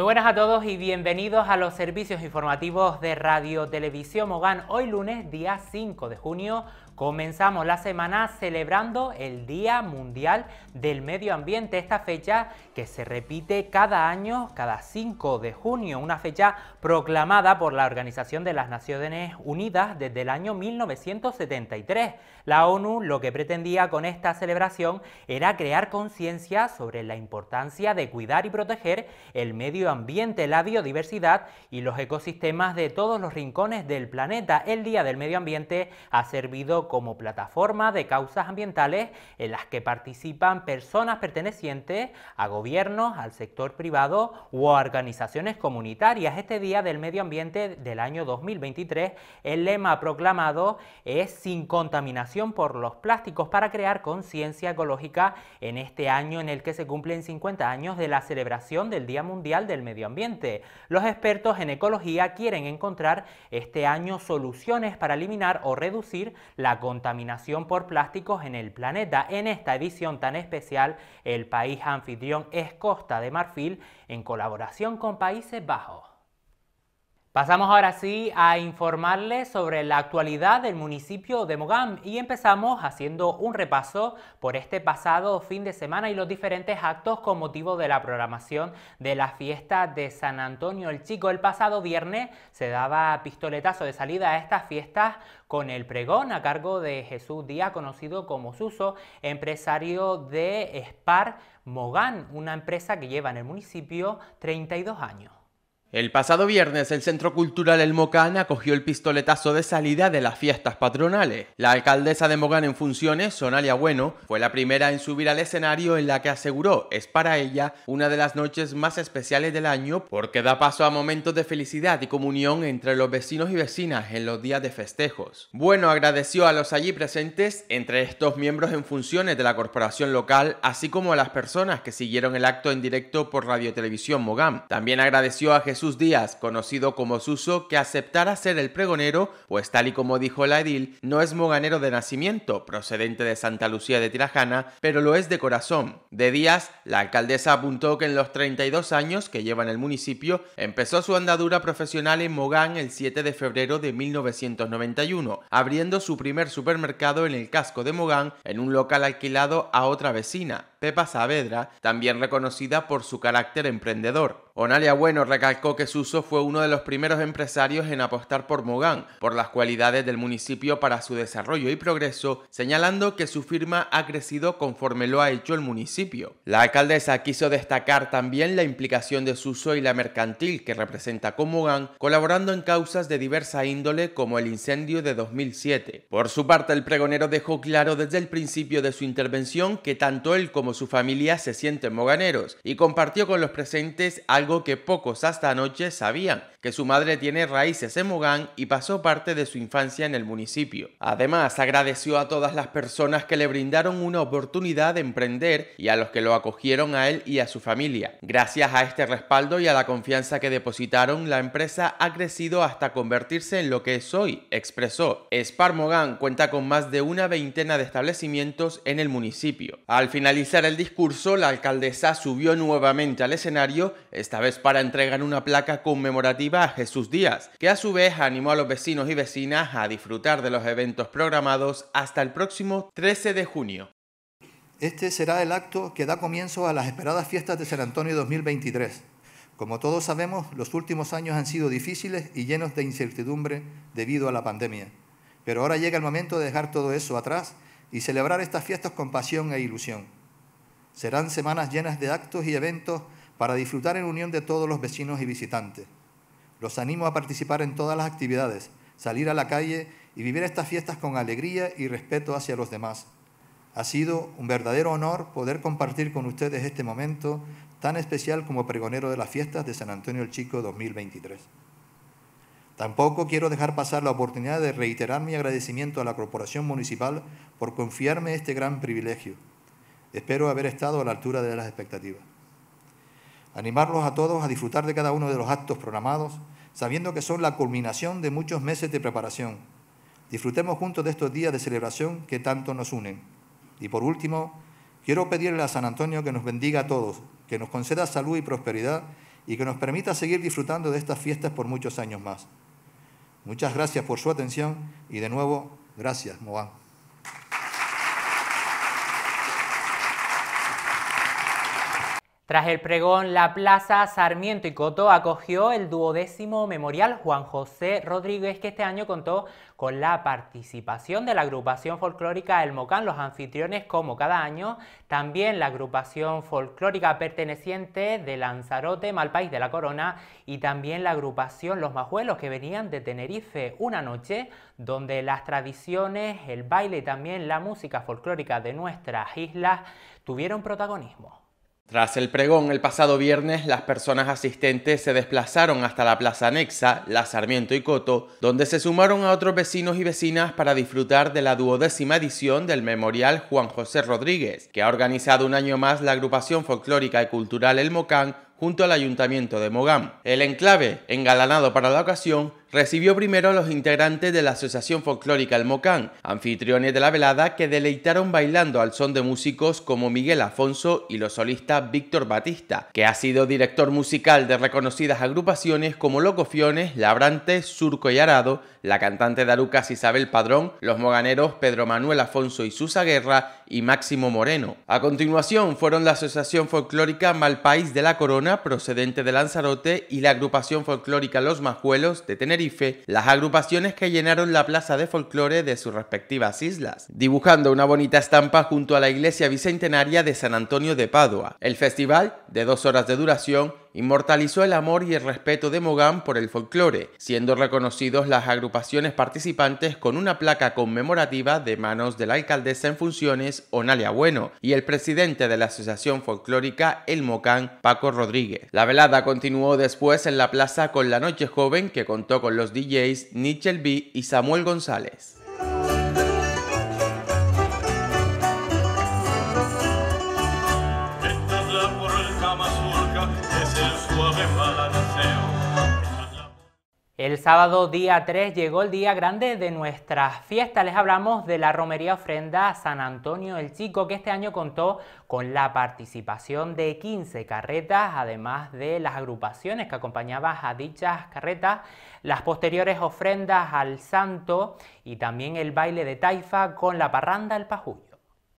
Muy buenas a todos y bienvenidos a los servicios informativos de Radio Televisión Mogán. Hoy lunes, día 5 de junio, Comenzamos la semana celebrando el Día Mundial del Medio Ambiente, esta fecha que se repite cada año, cada 5 de junio, una fecha proclamada por la Organización de las Naciones Unidas desde el año 1973. La ONU lo que pretendía con esta celebración era crear conciencia sobre la importancia de cuidar y proteger el medio ambiente, la biodiversidad y los ecosistemas de todos los rincones del planeta. El Día del Medio Ambiente ha servido como plataforma de causas ambientales en las que participan personas pertenecientes a gobiernos, al sector privado o organizaciones comunitarias. Este Día del Medio Ambiente del año 2023, el lema proclamado es Sin contaminación por los plásticos para crear conciencia ecológica en este año en el que se cumplen 50 años de la celebración del Día Mundial del Medio Ambiente. Los expertos en ecología quieren encontrar este año soluciones para eliminar o reducir la contaminación por plásticos en el planeta. En esta edición tan especial, el país anfitrión es Costa de Marfil en colaboración con Países Bajos. Pasamos ahora sí a informarles sobre la actualidad del municipio de Mogán y empezamos haciendo un repaso por este pasado fin de semana y los diferentes actos con motivo de la programación de la fiesta de San Antonio el Chico. El pasado viernes se daba pistoletazo de salida a estas fiestas con el pregón a cargo de Jesús Díaz, conocido como Suso, empresario de Spar Mogán, una empresa que lleva en el municipio 32 años. El pasado viernes, el Centro Cultural El Mocán acogió el pistoletazo de salida de las fiestas patronales. La alcaldesa de Mogán en funciones, Sonalia Bueno, fue la primera en subir al escenario en la que aseguró es para ella una de las noches más especiales del año porque da paso a momentos de felicidad y comunión entre los vecinos y vecinas en los días de festejos. Bueno agradeció a los allí presentes, entre estos miembros en funciones de la corporación local, así como a las personas que siguieron el acto en directo por Radio Televisión Mogán. También agradeció a Jesús sus Díaz, conocido como Suso, que aceptara ser el pregonero, pues tal y como dijo la edil, no es moganero de nacimiento, procedente de Santa Lucía de Tirajana, pero lo es de corazón. De Díaz, la alcaldesa apuntó que en los 32 años que lleva en el municipio, empezó su andadura profesional en Mogán el 7 de febrero de 1991, abriendo su primer supermercado en el casco de Mogán en un local alquilado a otra vecina, Pepa Saavedra, también reconocida por su carácter emprendedor. Onalia Bueno recalcó que Suso fue uno de los primeros empresarios en apostar por Mogán, por las cualidades del municipio para su desarrollo y progreso, señalando que su firma ha crecido conforme lo ha hecho el municipio. La alcaldesa quiso destacar también la implicación de Suso y la mercantil que representa con Mogán, colaborando en causas de diversa índole como el incendio de 2007. Por su parte, el pregonero dejó claro desde el principio de su intervención que tanto él como su familia se sienten moganeros y compartió con los presentes algo que pocos hasta anoche sabían que su madre tiene raíces en Mogán y pasó parte de su infancia en el municipio. Además, agradeció a todas las personas que le brindaron una oportunidad de emprender y a los que lo acogieron a él y a su familia. Gracias a este respaldo y a la confianza que depositaron, la empresa ha crecido hasta convertirse en lo que es hoy, expresó. Spar Mogán cuenta con más de una veintena de establecimientos en el municipio. Al finalizar el discurso, la alcaldesa subió nuevamente al escenario, esta vez para entregar una placa conmemorativa Jesús Díaz, que a su vez animó a los vecinos y vecinas a disfrutar de los eventos programados hasta el próximo 13 de junio. Este será el acto que da comienzo a las esperadas fiestas de San Antonio 2023. Como todos sabemos, los últimos años han sido difíciles y llenos de incertidumbre debido a la pandemia. Pero ahora llega el momento de dejar todo eso atrás y celebrar estas fiestas con pasión e ilusión. Serán semanas llenas de actos y eventos para disfrutar en unión de todos los vecinos y visitantes. Los animo a participar en todas las actividades, salir a la calle y vivir estas fiestas con alegría y respeto hacia los demás. Ha sido un verdadero honor poder compartir con ustedes este momento tan especial como pregonero de las fiestas de San Antonio el Chico 2023. Tampoco quiero dejar pasar la oportunidad de reiterar mi agradecimiento a la Corporación Municipal por confiarme este gran privilegio. Espero haber estado a la altura de las expectativas. Animarlos a todos a disfrutar de cada uno de los actos programados, sabiendo que son la culminación de muchos meses de preparación. Disfrutemos juntos de estos días de celebración que tanto nos unen. Y por último, quiero pedirle a San Antonio que nos bendiga a todos, que nos conceda salud y prosperidad y que nos permita seguir disfrutando de estas fiestas por muchos años más. Muchas gracias por su atención y de nuevo, gracias, Moán. Tras el pregón, la Plaza Sarmiento y Coto acogió el duodécimo memorial Juan José Rodríguez, que este año contó con la participación de la agrupación folclórica El Mocán, los anfitriones como cada año, también la agrupación folclórica perteneciente de Lanzarote, Malpaís de la Corona, y también la agrupación Los Majuelos, que venían de Tenerife una noche, donde las tradiciones, el baile y también la música folclórica de nuestras islas tuvieron protagonismo. Tras el pregón, el pasado viernes, las personas asistentes se desplazaron hasta la plaza anexa, La Sarmiento y Coto, donde se sumaron a otros vecinos y vecinas para disfrutar de la duodécima edición del Memorial Juan José Rodríguez, que ha organizado un año más la agrupación folclórica y cultural El Mocán junto al Ayuntamiento de Mogán. El enclave, engalanado para la ocasión, recibió primero a los integrantes de la Asociación Folclórica El Mocán, anfitriones de la velada que deleitaron bailando al son de músicos como Miguel Afonso y los solistas Víctor Batista, que ha sido director musical de reconocidas agrupaciones como Locofiones, Labrante, Surco y Arado, la cantante de Arucas Isabel Padrón, los moganeros Pedro Manuel Afonso y Susa Guerra y Máximo Moreno. A continuación fueron la Asociación Folclórica Malpaís de la Corona, procedente de Lanzarote, y la Agrupación Folclórica Los Majuelos de Tenerife las agrupaciones que llenaron la plaza de folclore de sus respectivas islas, dibujando una bonita estampa junto a la iglesia bicentenaria de San Antonio de Padua. El festival, de dos horas de duración, inmortalizó el amor y el respeto de Mogán por el folclore, siendo reconocidos las agrupaciones participantes con una placa conmemorativa de manos de la alcaldesa en funciones, Onalia Bueno, y el presidente de la Asociación Folclórica El Mocán, Paco Rodríguez. La velada continuó después en la plaza con la Noche Joven que contó con los DJs Nichel B y Samuel González. El sábado día 3 llegó el día grande de nuestras fiestas. Les hablamos de la romería ofrenda San Antonio el Chico, que este año contó con la participación de 15 carretas, además de las agrupaciones que acompañaban a dichas carretas, las posteriores ofrendas al santo y también el baile de taifa con la parranda al pajullo.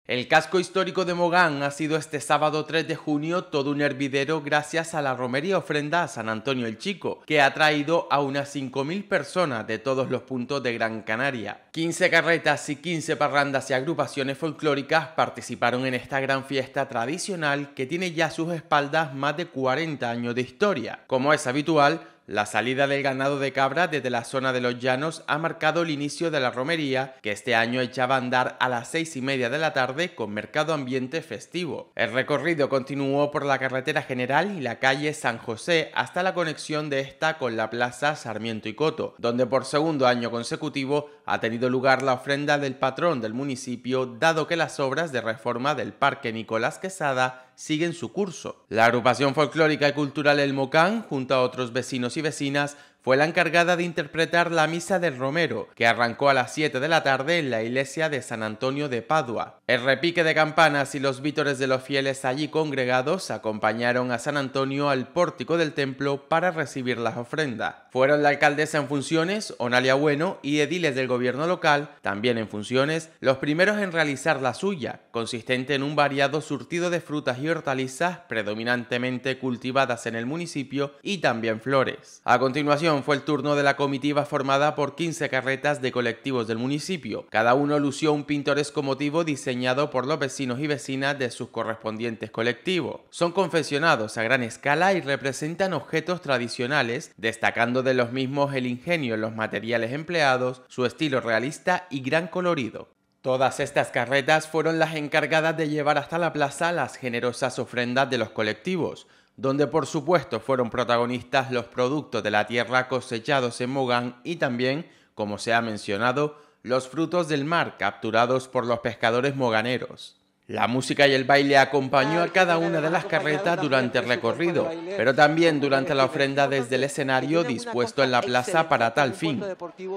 El casco histórico de Mogán ha sido este sábado 3 de junio todo un hervidero gracias a la romería ofrenda a San Antonio el Chico, que ha traído a unas 5.000 personas de todos los puntos de Gran Canaria. 15 carretas y 15 parrandas y agrupaciones folclóricas participaron en esta gran fiesta tradicional que tiene ya a sus espaldas más de 40 años de historia. Como es habitual, la salida del ganado de cabra desde la zona de los llanos ha marcado el inicio de la romería, que este año echaba a andar a las seis y media de la tarde con mercado ambiente festivo. El recorrido continuó por la carretera general y la calle San José hasta la conexión de esta con la plaza Sarmiento y Coto, donde por segundo año consecutivo ha tenido lugar la ofrenda del patrón del municipio, dado que las obras de reforma del Parque Nicolás Quesada siguen su curso. La agrupación folclórica y cultural El Mocán, junto a otros vecinos y vecinas, fue la encargada de interpretar la misa del Romero, que arrancó a las 7 de la tarde en la iglesia de San Antonio de Padua. El repique de campanas y los vítores de los fieles allí congregados acompañaron a San Antonio al pórtico del templo para recibir las ofrendas. Fueron la alcaldesa en funciones, Onalia Bueno, y ediles del gobierno local, también en funciones, los primeros en realizar la suya, consistente en un variado surtido de frutas y hortalizas predominantemente cultivadas en el municipio y también flores. A continuación, fue el turno de la comitiva formada por 15 carretas de colectivos del municipio. Cada uno lució un pintoresco motivo diseñado por los vecinos y vecinas de sus correspondientes colectivos. Son confeccionados a gran escala y representan objetos tradicionales, destacando de los mismos el ingenio en los materiales empleados, su estilo realista y gran colorido. Todas estas carretas fueron las encargadas de llevar hasta la plaza las generosas ofrendas de los colectivos, donde por supuesto fueron protagonistas los productos de la tierra cosechados en Mogán y también, como se ha mencionado, los frutos del mar capturados por los pescadores moganeros. La música y el baile acompañó a cada una de las carretas durante el recorrido, pero también durante la ofrenda desde el escenario dispuesto en la plaza para tal fin.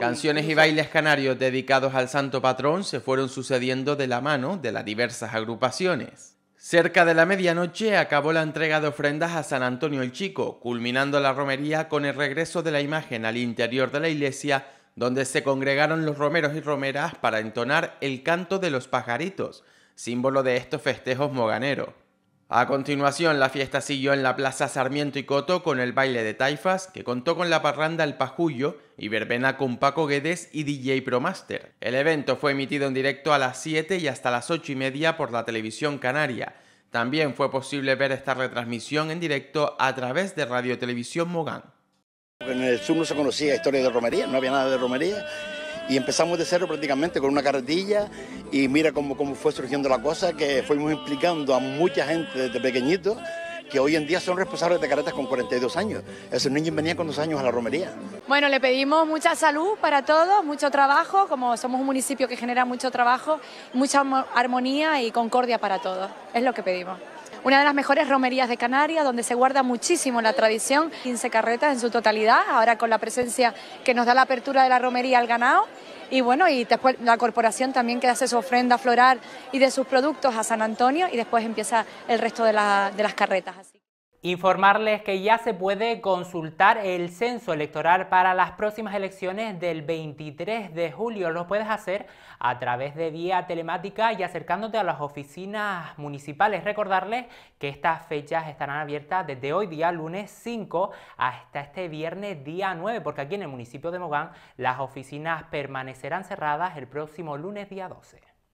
Canciones y bailes canarios dedicados al santo patrón se fueron sucediendo de la mano de las diversas agrupaciones. Cerca de la medianoche acabó la entrega de ofrendas a San Antonio el Chico, culminando la romería con el regreso de la imagen al interior de la iglesia, donde se congregaron los romeros y romeras para entonar el canto de los pajaritos, símbolo de estos festejos moganeros. A continuación, la fiesta siguió en la Plaza Sarmiento y Coto con el baile de taifas, que contó con la parranda El Pajullo y verbena con Paco Guedes y DJ Promaster. El evento fue emitido en directo a las 7 y hasta las 8 y media por la televisión canaria. También fue posible ver esta retransmisión en directo a través de Radio Televisión Mogán. En el sur no se conocía historia de romería, no había nada de romería y empezamos de cero prácticamente con una carretilla y mira cómo, cómo fue surgiendo la cosa, que fuimos implicando a mucha gente desde pequeñito, que hoy en día son responsables de carretas con 42 años. Ese niño venía con dos años a la romería. Bueno, le pedimos mucha salud para todos, mucho trabajo, como somos un municipio que genera mucho trabajo, mucha armonía y concordia para todos. Es lo que pedimos una de las mejores romerías de Canarias, donde se guarda muchísimo la tradición, 15 carretas en su totalidad, ahora con la presencia que nos da la apertura de la romería al ganado. Y bueno, y después la corporación también que hace su ofrenda floral y de sus productos a San Antonio y después empieza el resto de, de las carretas. Informarles que ya se puede consultar el censo electoral para las próximas elecciones del 23 de julio. Lo puedes hacer a través de vía telemática y acercándote a las oficinas municipales. Recordarles que estas fechas estarán abiertas desde hoy día lunes 5 hasta este viernes día 9, porque aquí en el municipio de Mogán las oficinas permanecerán cerradas el próximo lunes día 12.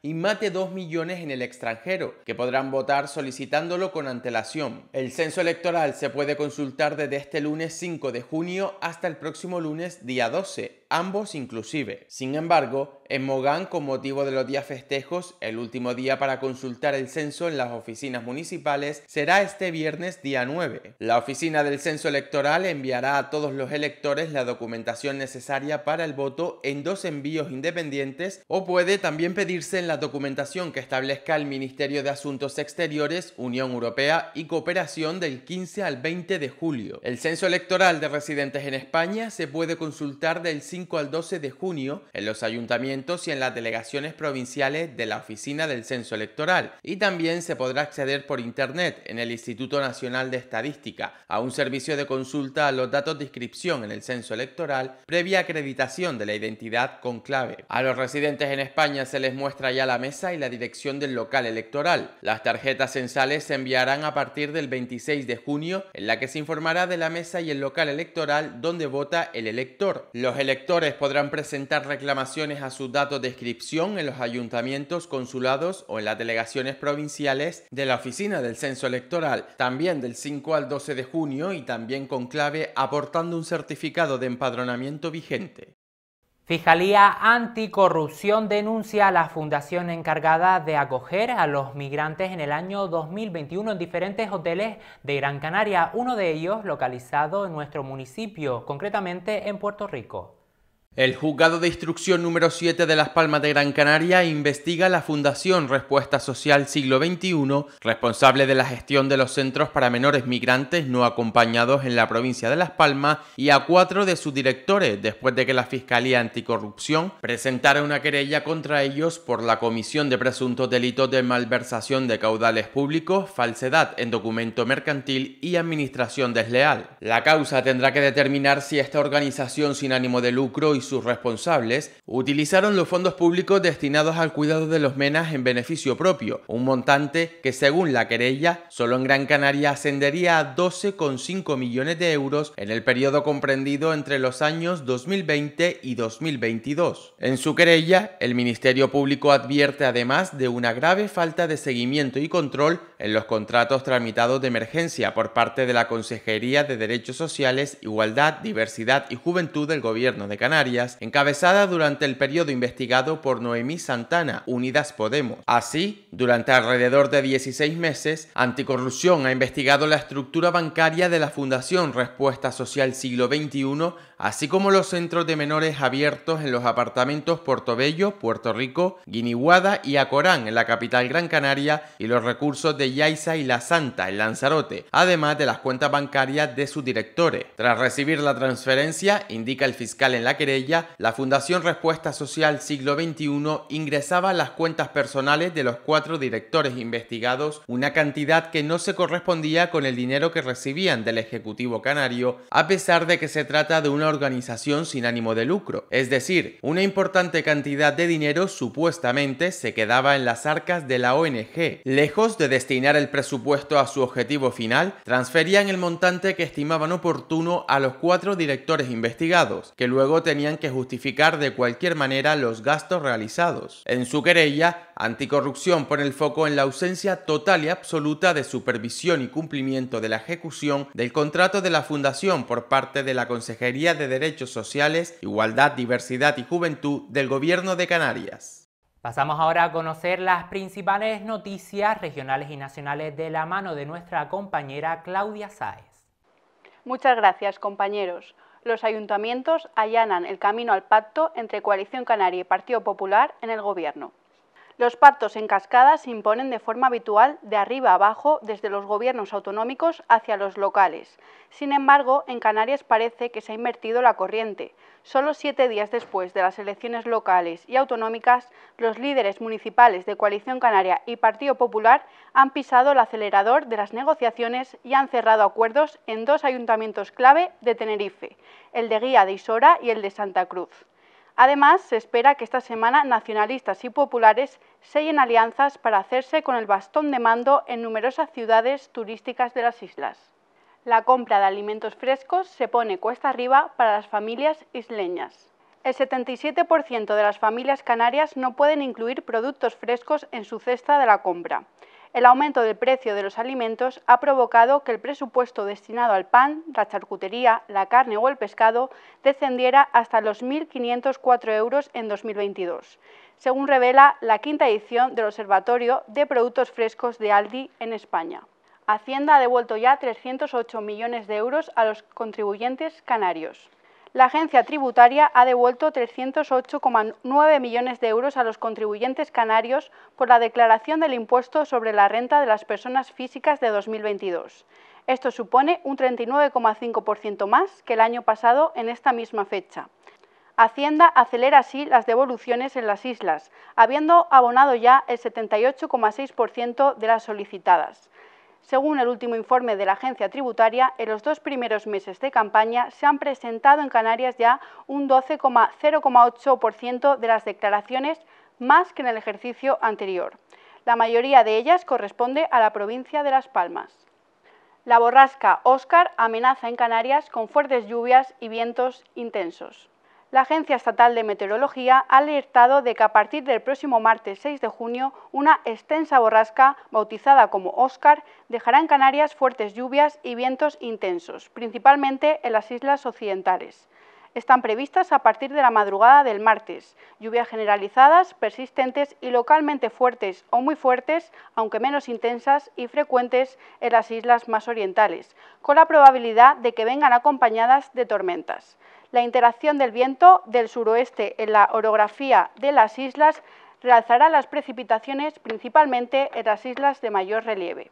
y mate 2 millones en el extranjero, que podrán votar solicitándolo con antelación. El censo electoral se puede consultar desde este lunes 5 de junio hasta el próximo lunes día 12, ambos inclusive. Sin embargo, en Mogán, con motivo de los días festejos, el último día para consultar el censo en las oficinas municipales será este viernes día 9. La oficina del censo electoral enviará a todos los electores la documentación necesaria para el voto en dos envíos independientes o puede también pedirse en la documentación que establezca el Ministerio de Asuntos Exteriores, Unión Europea y Cooperación del 15 al 20 de julio. El censo electoral de residentes en España se puede consultar del 5 al 12 de junio en los ayuntamientos y en las delegaciones provinciales de la Oficina del Censo Electoral y también se podrá acceder por Internet en el Instituto Nacional de Estadística a un servicio de consulta a los datos de inscripción en el censo electoral previa acreditación de la identidad con clave. A los residentes en España se les muestra la mesa y la dirección del local electoral. Las tarjetas censales se enviarán a partir del 26 de junio, en la que se informará de la mesa y el local electoral donde vota el elector. Los electores podrán presentar reclamaciones a su dato de inscripción en los ayuntamientos, consulados o en las delegaciones provinciales de la Oficina del Censo Electoral, también del 5 al 12 de junio y también con clave aportando un certificado de empadronamiento vigente. Fiscalía Anticorrupción denuncia a la fundación encargada de acoger a los migrantes en el año 2021 en diferentes hoteles de Gran Canaria, uno de ellos localizado en nuestro municipio, concretamente en Puerto Rico. El juzgado de instrucción número 7 de Las Palmas de Gran Canaria investiga la Fundación Respuesta Social Siglo XXI, responsable de la gestión de los centros para menores migrantes no acompañados en la provincia de Las Palmas, y a cuatro de sus directores, después de que la Fiscalía Anticorrupción presentara una querella contra ellos por la comisión de presuntos delitos de malversación de caudales públicos, falsedad en documento mercantil y administración desleal. La causa tendrá que determinar si esta organización sin ánimo de lucro y sus responsables, utilizaron los fondos públicos destinados al cuidado de los menas en beneficio propio, un montante que según la querella solo en Gran Canaria ascendería a 12,5 millones de euros en el periodo comprendido entre los años 2020 y 2022. En su querella, el Ministerio Público advierte además de una grave falta de seguimiento y control en los contratos tramitados de emergencia por parte de la Consejería de Derechos Sociales, Igualdad, Diversidad y Juventud del Gobierno de Canarias encabezada durante el periodo investigado por Noemí Santana, Unidas Podemos. Así, durante alrededor de 16 meses, Anticorrupción ha investigado la estructura bancaria de la Fundación Respuesta Social Siglo XXI así como los centros de menores abiertos en los apartamentos Portobello, Puerto Rico, Guiniguada y Acorán en la capital Gran Canaria y los recursos de Yaiza y La Santa en Lanzarote, además de las cuentas bancarias de sus directores. Tras recibir la transferencia, indica el fiscal en la querella, la Fundación Respuesta Social Siglo XXI ingresaba las cuentas personales de los cuatro directores investigados una cantidad que no se correspondía con el dinero que recibían del Ejecutivo Canario, a pesar de que se trata de una organización sin ánimo de lucro, es decir, una importante cantidad de dinero supuestamente se quedaba en las arcas de la ONG. Lejos de destinar el presupuesto a su objetivo final, transferían el montante que estimaban oportuno a los cuatro directores investigados, que luego tenían que justificar de cualquier manera los gastos realizados. En su querella, Anticorrupción pone el foco en la ausencia total y absoluta de supervisión y cumplimiento de la ejecución del contrato de la Fundación por parte de la Consejería de Derechos Sociales, Igualdad, Diversidad y Juventud del Gobierno de Canarias. Pasamos ahora a conocer las principales noticias regionales y nacionales de la mano de nuestra compañera Claudia Sáez. Muchas gracias, compañeros. Los ayuntamientos allanan el camino al pacto entre Coalición Canaria y Partido Popular en el Gobierno. Los pactos en cascada se imponen de forma habitual de arriba abajo desde los gobiernos autonómicos hacia los locales. Sin embargo, en Canarias parece que se ha invertido la corriente. Solo siete días después de las elecciones locales y autonómicas, los líderes municipales de Coalición Canaria y Partido Popular han pisado el acelerador de las negociaciones y han cerrado acuerdos en dos ayuntamientos clave de Tenerife, el de Guía de Isora y el de Santa Cruz. Además, se espera que esta semana nacionalistas y populares sellen alianzas para hacerse con el bastón de mando en numerosas ciudades turísticas de las islas. La compra de alimentos frescos se pone cuesta arriba para las familias isleñas. El 77% de las familias canarias no pueden incluir productos frescos en su cesta de la compra el aumento del precio de los alimentos ha provocado que el presupuesto destinado al pan, la charcutería, la carne o el pescado descendiera hasta los 1.504 euros en 2022, según revela la quinta edición del Observatorio de Productos Frescos de Aldi en España. Hacienda ha devuelto ya 308 millones de euros a los contribuyentes canarios la agencia tributaria ha devuelto 308,9 millones de euros a los contribuyentes canarios por la declaración del impuesto sobre la renta de las personas físicas de 2022. Esto supone un 39,5% más que el año pasado en esta misma fecha. Hacienda acelera así las devoluciones en las islas, habiendo abonado ya el 78,6% de las solicitadas. Según el último informe de la agencia tributaria, en los dos primeros meses de campaña se han presentado en Canarias ya un 12,0,8% de las declaraciones más que en el ejercicio anterior. La mayoría de ellas corresponde a la provincia de Las Palmas. La borrasca Oscar amenaza en Canarias con fuertes lluvias y vientos intensos la Agencia Estatal de Meteorología ha alertado de que a partir del próximo martes 6 de junio, una extensa borrasca, bautizada como Oscar, dejará en Canarias fuertes lluvias y vientos intensos, principalmente en las islas occidentales. Están previstas a partir de la madrugada del martes, lluvias generalizadas, persistentes y localmente fuertes o muy fuertes, aunque menos intensas y frecuentes en las islas más orientales, con la probabilidad de que vengan acompañadas de tormentas. La interacción del viento del suroeste en la orografía de las islas realzará las precipitaciones principalmente en las islas de mayor relieve.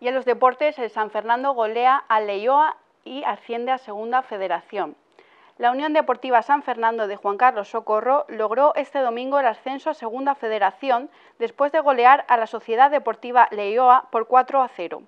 Y en los deportes, el San Fernando golea a Leioa y asciende a Segunda Federación. La Unión Deportiva San Fernando de Juan Carlos Socorro logró este domingo el ascenso a Segunda Federación después de golear a la Sociedad Deportiva Leioa por 4 a 0.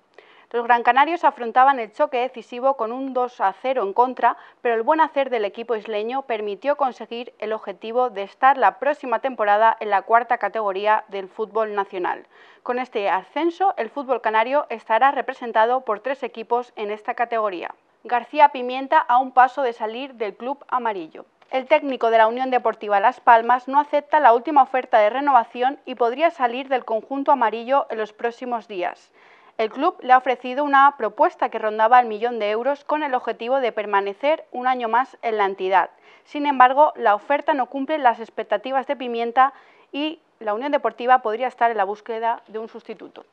Los Gran Canarios afrontaban el choque decisivo con un 2 a 0 en contra, pero el buen hacer del equipo isleño permitió conseguir el objetivo de estar la próxima temporada en la cuarta categoría del fútbol nacional. Con este ascenso, el fútbol canario estará representado por tres equipos en esta categoría. García Pimienta a un paso de salir del club amarillo. El técnico de la Unión Deportiva Las Palmas no acepta la última oferta de renovación y podría salir del conjunto amarillo en los próximos días. El club le ha ofrecido una propuesta que rondaba el millón de euros con el objetivo de permanecer un año más en la entidad. Sin embargo, la oferta no cumple las expectativas de Pimienta y la Unión Deportiva podría estar en la búsqueda de un sustituto.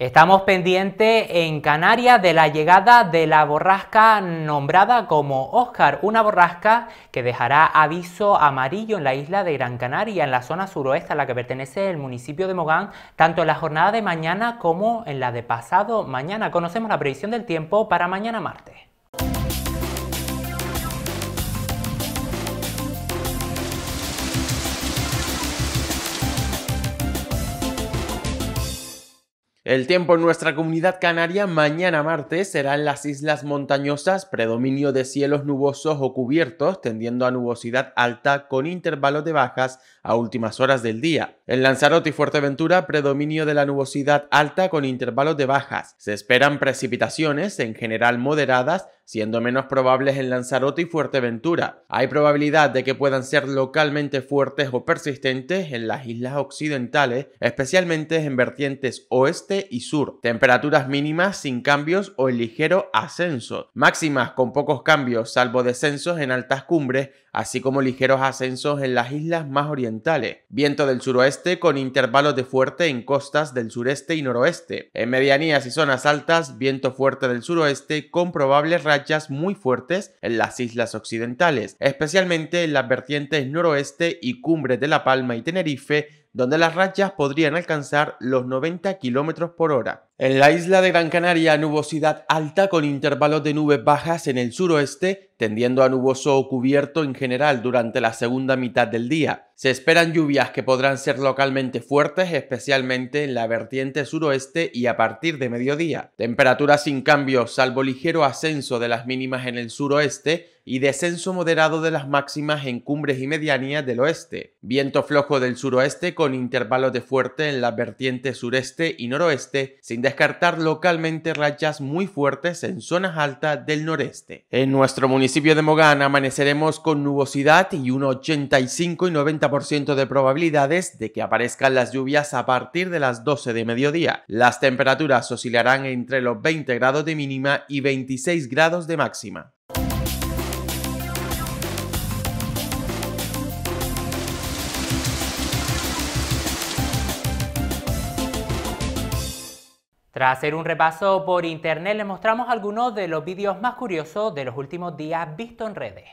Estamos pendientes en Canarias de la llegada de la borrasca nombrada como Oscar, una borrasca que dejará aviso amarillo en la isla de Gran Canaria, en la zona suroeste a la que pertenece el municipio de Mogán, tanto en la jornada de mañana como en la de pasado mañana. Conocemos la previsión del tiempo para mañana martes. El tiempo en nuestra comunidad canaria mañana martes será en las islas montañosas, predominio de cielos nubosos o cubiertos, tendiendo a nubosidad alta con intervalos de bajas a últimas horas del día. En Lanzarote y Fuerteventura, predominio de la nubosidad alta con intervalos de bajas. Se esperan precipitaciones, en general moderadas, siendo menos probables en Lanzarote y Fuerteventura. Hay probabilidad de que puedan ser localmente fuertes o persistentes en las islas occidentales, especialmente en vertientes oeste y sur. Temperaturas mínimas sin cambios o en ligero ascenso, máximas con pocos cambios salvo descensos en altas cumbres así como ligeros ascensos en las islas más orientales. Viento del suroeste con intervalos de fuerte en costas del sureste y noroeste. En medianías y zonas altas, viento fuerte del suroeste con probables rachas muy fuertes en las islas occidentales, especialmente en las vertientes noroeste y cumbres de La Palma y Tenerife donde las rachas podrían alcanzar los 90 km por hora. En la isla de Gran Canaria, nubosidad alta con intervalos de nubes bajas en el suroeste, tendiendo a nuboso o cubierto en general durante la segunda mitad del día. Se esperan lluvias que podrán ser localmente fuertes, especialmente en la vertiente suroeste y a partir de mediodía. Temperaturas sin cambios, salvo ligero ascenso de las mínimas en el suroeste, y descenso moderado de las máximas en cumbres y medianías del oeste. Viento flojo del suroeste con intervalos de fuerte en las vertientes sureste y noroeste, sin descartar localmente rachas muy fuertes en zonas altas del noreste. En nuestro municipio de Mogán amaneceremos con nubosidad y un 85 y 90% de probabilidades de que aparezcan las lluvias a partir de las 12 de mediodía. Las temperaturas oscilarán entre los 20 grados de mínima y 26 grados de máxima. Tras hacer un repaso por internet, les mostramos algunos de los vídeos más curiosos de los últimos días visto en redes.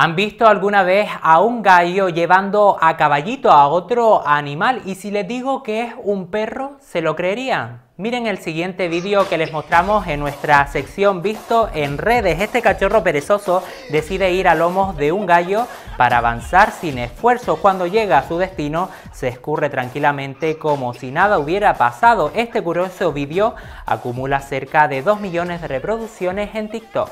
¿Han visto alguna vez a un gallo llevando a caballito a otro animal? Y si les digo que es un perro, ¿se lo creerían? Miren el siguiente vídeo que les mostramos en nuestra sección visto en redes. Este cachorro perezoso decide ir a lomos de un gallo para avanzar sin esfuerzo. Cuando llega a su destino se escurre tranquilamente como si nada hubiera pasado. Este curioso vídeo acumula cerca de 2 millones de reproducciones en TikTok.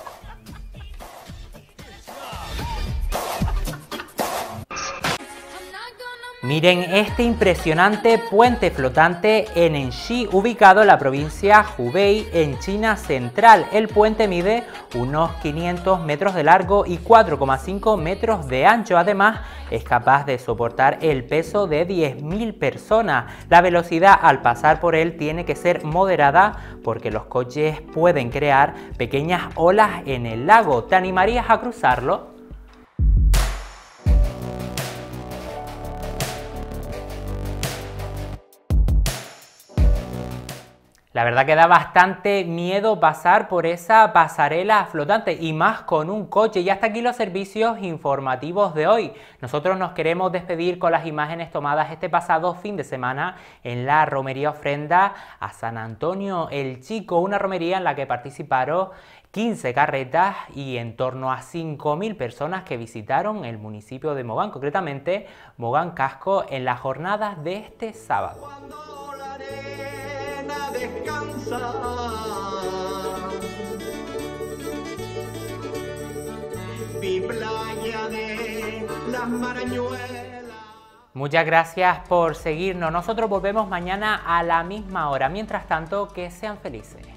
Miren este impresionante puente flotante en Enxi, ubicado en la provincia Hubei, en China Central. El puente mide unos 500 metros de largo y 4,5 metros de ancho. Además, es capaz de soportar el peso de 10.000 personas. La velocidad al pasar por él tiene que ser moderada porque los coches pueden crear pequeñas olas en el lago. ¿Te animarías a cruzarlo? La verdad que da bastante miedo pasar por esa pasarela flotante y más con un coche. Y hasta aquí los servicios informativos de hoy. Nosotros nos queremos despedir con las imágenes tomadas este pasado fin de semana en la romería ofrenda a San Antonio el Chico, una romería en la que participaron 15 carretas y en torno a 5.000 personas que visitaron el municipio de Mogán, concretamente Mogán Casco, en las jornadas de este sábado. Mi playa de las marañuelas. Muchas gracias por seguirnos. Nosotros volvemos mañana a la misma hora. Mientras tanto, que sean felices.